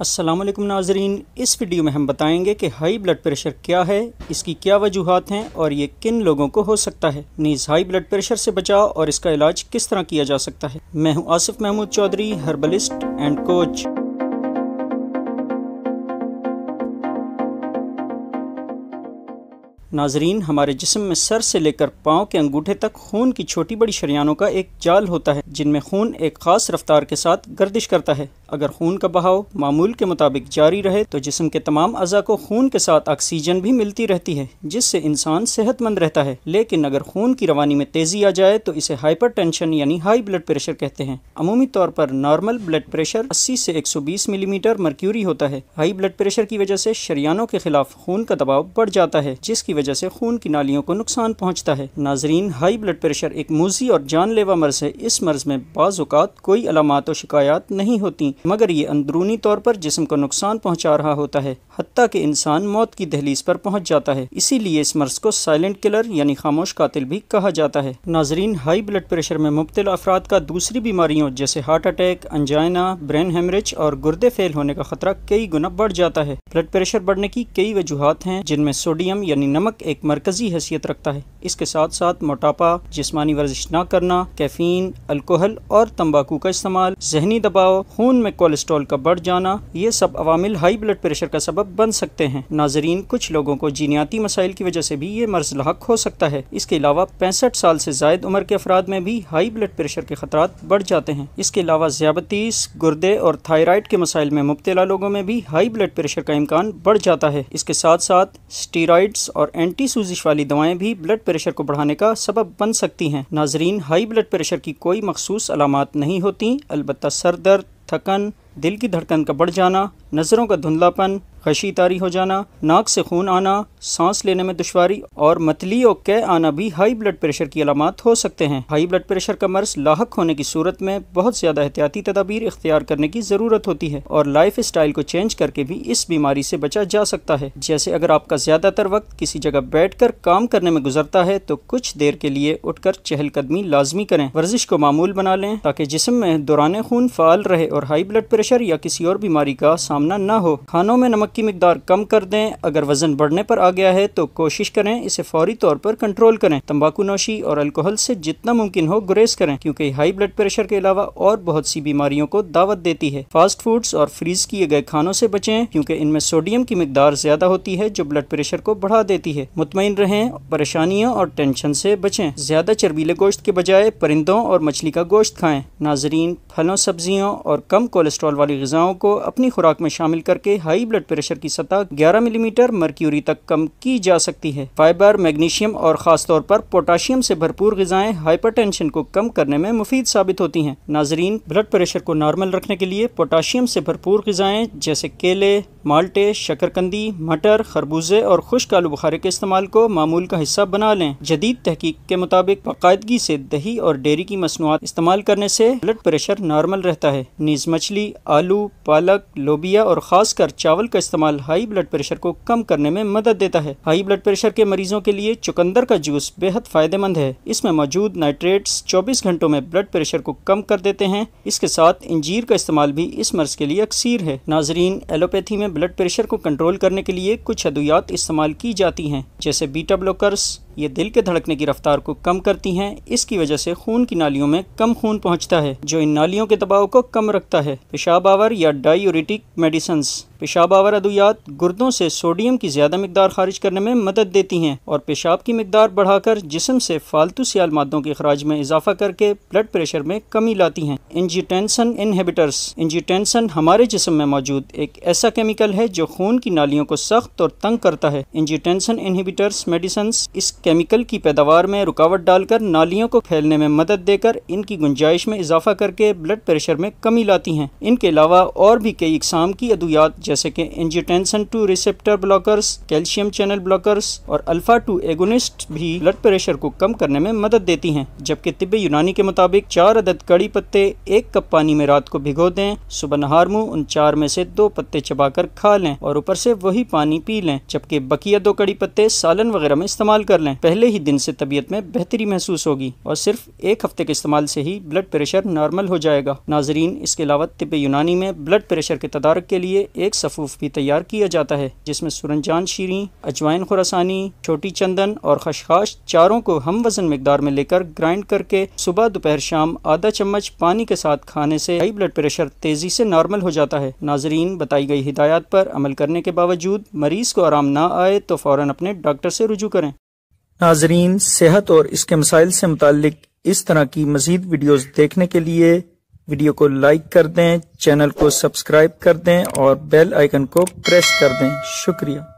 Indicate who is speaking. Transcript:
Speaker 1: अस्सलाम वालेकुम नाजरीन इस वीडियो में हम बताएंगे कि हाई ब्लड प्रेशर क्या है इसकी क्या वजूहत हैं और ये किन लोगों को हो सकता है नीज़ हाई ब्लड प्रेशर से बचाओ और इसका इलाज किस तरह किया जा सकता है मैं हूं Asif Mahmood Chaudhry herbalist and coach नाजरीन हमारे जिसम में सर से लेकर पाँव के अंगूठे तक खून की छोटी बड़ी शरियानों का एक जाल होता है जिनमें खून एक खास रफ्तार के साथ गर्दिश करता है अगर खून का बहाव मामूल के मुताबिक जारी रहे तो जिसम के तमाम अज़ा को खून के साथ ऑक्सीजन भी मिलती रहती है जिससे इंसान सेहतमंद रहता है लेकिन अगर खून की रवानी में तेज़ी आ जाए तो इसे टेंशन यानी हाई ब्लड प्रेशर कहते हैं अमूमी तौर पर नॉर्मल ब्लड प्रेशर अस्सी से 120 मिलीमीटर मर्क्यूरी होता है हाई ब्लड प्रेशर की वजह से शरियानों के खिलाफ खून का दबाव बढ़ जाता है जिसकी वजह से खून की नालियों को नुकसान पहुँचता है नाजरीन हाई ब्लड प्रेशर एक मूजी और जानलेवा मर्ज है इस मर्ज में बाजात कोई अलामत और शिकायत नहीं होती मगर ये अंदरूनी तौर पर जिसम को नुकसान पहुँचा रहा होता है हती के इंसान मौत की दहलीज पर पहुँच जाता है इसीलिए इस मर्ज को साइलेंट किलर यानी खामोश कातिल भी कहा जाता है नाजरीन हाई ब्लड प्रेशर में मुबतला अफराद का दूसरी बीमारियों जैसे heart attack angina brain haemorrhage और गुर्दे फेल होने का खतरा कई गुना बढ़ जाता है ब्लड प्रेशर बढ़ने की कई वजूहत हैं जिनमें सोडियम यानी नमक एक मरकजी हैसियत रखता है इसके साथ साथ मोटापा जिसमानी वर्जिश न करना कैफीन अल्कोहल और तम्बाकू का इस्तेमाल जहनी दबाव खून में कोलेस्ट्रॉल का बढ़ जाना ये सब अवामिल हाई ब्लड प्रेशर का सबब बन सकते हैं नाजरीन कुछ लोगों को जीनियाती मसाइल की वजह से भी ये मर्ज लाक हो सकता है इसके अलावा पैंसठ साल से जायद उम्र के अफराद में भी हाई ब्लड प्रेशर के खतरा बढ़ जाते हैं इसके अलावा ज्यादतीस गुर्दे और थायराइड के मसाइल में मुबतला लोगों में भी हाई ब्लड प्रेशर का इम्कान बढ़ जाता है इसके साथ साथ स्टीराइड्स और एंटी सूजिश वाली दवाएं भी ब्लड प्रेशर को बढ़ाने का सबब बन सकती हैं नाजरीन हाई ब्लड प्रेशर की कोई मखसूस अलामत नहीं होती अलबत् सर दर्द थकन दिल की धड़कन का बढ़ जाना नज़रों का धुंधलापन गशी तारी हो जाना नाक से खून आना सांस लेने में दुशारी और मतली और कै आना भी हाई ब्लड प्रेशर की अलामत हो सकते हैं हाई ब्लड प्रेशर का मर्ज लाक होने की सूरत में बहुत ज़्यादा एहतियाती तदाबीर इख्तियार करने की ज़रूरत होती है और लाइफ स्टाइल को चेंज करके भी इस बीमारी से बचा जा सकता है जैसे अगर आपका ज़्यादातर वक्त किसी जगह बैठ कर काम करने में गुजरता है तो कुछ देर के लिए उठकर चहलकदमी लाजमी करें वर्जिश को मामूल बना लें ताकि जिसम में दौरान खून फाल रहे और हाई ब्लड प्रेशर या किसी और बीमारी का सामना न हो खानों में नमक की मकदार कम कर दें अगर वज़न बढ़ने पर आ गया है तो कोशिश करें इसे फौरी तौर पर कंट्रोल करें तम्बाकू नोशी और अल्कोहल से जितना मुमकिन हो गुरेज करें क्योंकि हाई ब्लड प्रेशर के अलावा और बहुत सी बीमारियों को दावत देती है फास्ट फूड्स और फ्रीज किए गए खानों से बचें क्योंकि इनमें सोडियम की मकदार ज्यादा होती है जो ब्लड प्रेशर को बढ़ा देती है मुतमिन रहें परेशानियों और टेंशन से बचें ज्यादा चर्बीले गोश्त के बजाय परिंदों और मछली का गोश्त खाएं नाजरीन फलों सब्जियों और कम कोलेस्ट्रॉल वाली गजाओं को अपनी खुराक में शामिल करके हाई ब्लड प्रेशर प्रेशर की सतह 11 मिलीमीटर मर्क्यूरी तक कम की जा सकती है फाइबर मैग्नीशियम और खासतौर पर पोटाशियम से भरपूर गजाएं हाइपर को कम करने में मुफीद साबित होती हैं नाजरीन ब्लड प्रेशर को नॉर्मल रखने के लिए पोटाशियम से भरपूर गजाएं जैसे केले माल्टे शकरकंदी मटर खरबूजे और खुश्क आलू बुखारे के इस्तेमाल को मामूल का हिस्सा बना लें जदीद तहकीक के मुताबिक बाकायदगी से दही और डेयरी की मसनूआत इस्तेमाल करने से ब्लड प्रेशर नॉर्मल रहता है नीज मछली आलू पालक लोबिया और खासकर चावल का इस्तेमाल हाई ब्लड प्रेशर को कम करने में मदद देता है हाई ब्लड प्रेशर के मरीजों के लिए चुकंदर का जूस बेहद फायदेमंद है इसमें मौजूद नाइट्रेट्स 24 घंटों में ब्लड प्रेशर को कम कर देते हैं इसके साथ इंजीर का इस्तेमाल भी इस मर्ज के लिए अक्सर है नाजरीन एलोपैथी में ब्लड प्रेशर को कंट्रोल करने के लिए कुछ अद्वियात इस्तेमाल की जाती है जैसे बीटा ब्लॉकर्स ये दिल के धड़कने की रफ्तार को कम करती हैं इसकी वजह से खून की नालियों में कम खून पहुंचता है जो इन नालियों के दबाव को कम रखता है पेशाब आवर या डायोरिटिक मेडिसन्स पेशाब आवर अद्वियात गुर्दों से सोडियम की ज़्यादा मकदार खारिज करने में मदद देती हैं और पेशाब की मकदार बढ़ाकर जिसम से फालतू सियाल मादों के अखराज में इजाफा करके ब्लड प्रेशर में कमी लाती हैं इंजीटेंसन इनहेबिटर्स इंजीटेंसन हमारे जिसम में मौजूद एक ऐसा केमिकल है जो खून की नालियों को सख्त और तंग करता है इंजीटेंसन इनहिबिटर्स मेडिसन इस केमिकल की पैदावार में रुकावट डालकर नालियों को फैलने में मदद देकर इनकी गुंजाइश में इजाफा करके ब्लड प्रेशर में कमी लाती हैं इनके अलावा और भी कई इकसाम की अद्वियात जैसे कि angiotensin two receptor blockers calcium channel blockers और अल्फा टू एगोनिस्ट भी ब्लड प्रेशर को कम करने में मदद देती हैं जबकि तिब्बी यूनानी के मुताबिक चार अदद कड़ी पत्ते एक कप पानी में रात को भिगो दें सुबह नहार मुंह उन चार में से दो पत्ते कर खा लें और ऊपर से वही पानी पी लें जबकि बकिया दो कड़ी पत्ते सालन वगैरह में इस्तेमाल कर लें पहले ही दिन से तबीयत में बेहतरी महसूस होगी और सिर्फ एक हफ्ते के इस्तेमाल से ही ब्लड प्रेशर नॉर्मल हो जाएगा नाजरीन इसके अलावा तिब्बी यूनानी में ब्लड प्रेशर के तदारक के लिए एक सफ़ूफ़ भी तैयार किया जाता है जिसमें सुरंजान शीरी अजवाइन खुरासानी छोटी चंदन और खशखाश चारों को हम वजन मकदार में लेकर ग्राइंड करके सुबह दोपहर शाम आधा चम्मच पानी के साथ खाने से हाई ब्लड प्रेशर तेज़ी से नॉर्मल हो जाता है नाजरीन बताई गई हिदायत पर अमल करने के बावजूद मरीज़ को आराम ना आए तो फौरन अपने डॉक्टर से रुजू करें नाजरीन सेहत और इसके मसाइल से मुतल इस तरह की मजीद वीडियोज़ देखने के लिए वीडियो को लाइक कर दें चैनल को सब्सक्राइब कर दें और बेल आइकन को प्रेस कर दें शुक्रिया